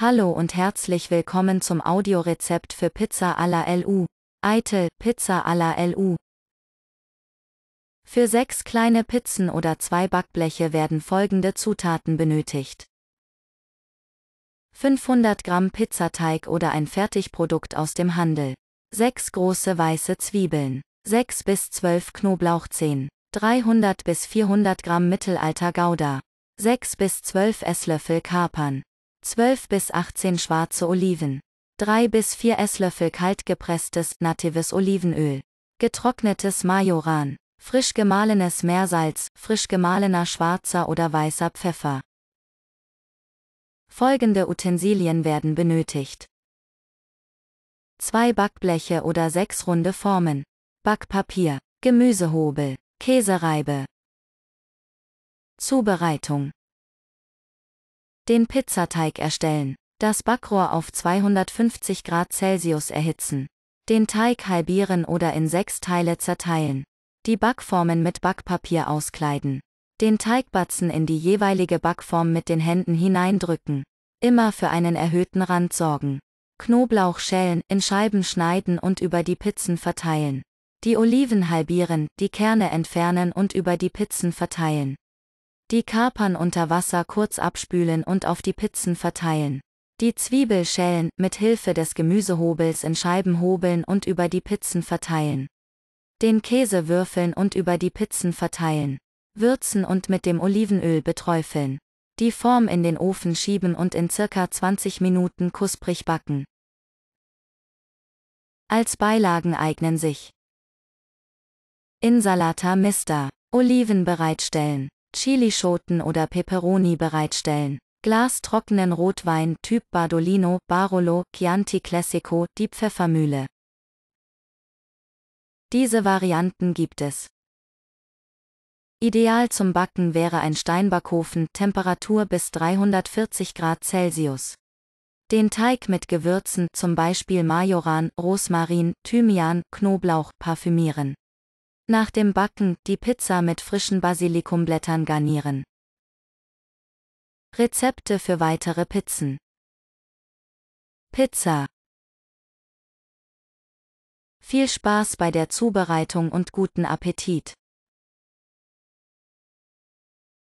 Hallo und herzlich willkommen zum Audiorezept für Pizza alla LU. Eitel, Pizza alla LU. Für sechs kleine Pizzen oder zwei Backbleche werden folgende Zutaten benötigt. 500 Gramm Pizzateig oder ein Fertigprodukt aus dem Handel. 6 große weiße Zwiebeln. 6 bis 12 Knoblauchzehen. 300 bis 400 Gramm Mittelalter Gouda. 6 bis 12 Esslöffel Kapern. 12 bis 18 schwarze Oliven. 3 bis 4 Esslöffel kaltgepresstes, natives Olivenöl. Getrocknetes Majoran. Frisch gemahlenes Meersalz, frisch gemahlener schwarzer oder weißer Pfeffer. Folgende Utensilien werden benötigt. Zwei Backbleche oder sechs runde Formen. Backpapier, Gemüsehobel, Käsereibe. Zubereitung. Den Pizzateig erstellen. Das Backrohr auf 250 Grad Celsius erhitzen. Den Teig halbieren oder in sechs Teile zerteilen. Die Backformen mit Backpapier auskleiden. Den Teigbatzen in die jeweilige Backform mit den Händen hineindrücken. Immer für einen erhöhten Rand sorgen. Knoblauch schälen, in Scheiben schneiden und über die Pizzen verteilen. Die Oliven halbieren, die Kerne entfernen und über die Pizzen verteilen. Die Kapern unter Wasser kurz abspülen und auf die Pizzen verteilen. Die Zwiebel schälen, mit Hilfe des Gemüsehobels in Scheiben hobeln und über die Pizzen verteilen. Den Käse würfeln und über die Pizzen verteilen. Würzen und mit dem Olivenöl beträufeln. Die Form in den Ofen schieben und in circa 20 Minuten kusprig backen. Als Beilagen eignen sich Insalata Mista, Oliven bereitstellen. Chilischoten oder Peperoni bereitstellen. Glas trockenen Rotwein Typ Bardolino, Barolo, Chianti Classico, die Pfeffermühle. Diese Varianten gibt es. Ideal zum Backen wäre ein Steinbackofen, Temperatur bis 340 Grad Celsius. Den Teig mit Gewürzen, zum Beispiel Majoran, Rosmarin, Thymian, Knoblauch, parfümieren. Nach dem Backen die Pizza mit frischen Basilikumblättern garnieren. Rezepte für weitere Pizzen. Pizza. Viel Spaß bei der Zubereitung und guten Appetit.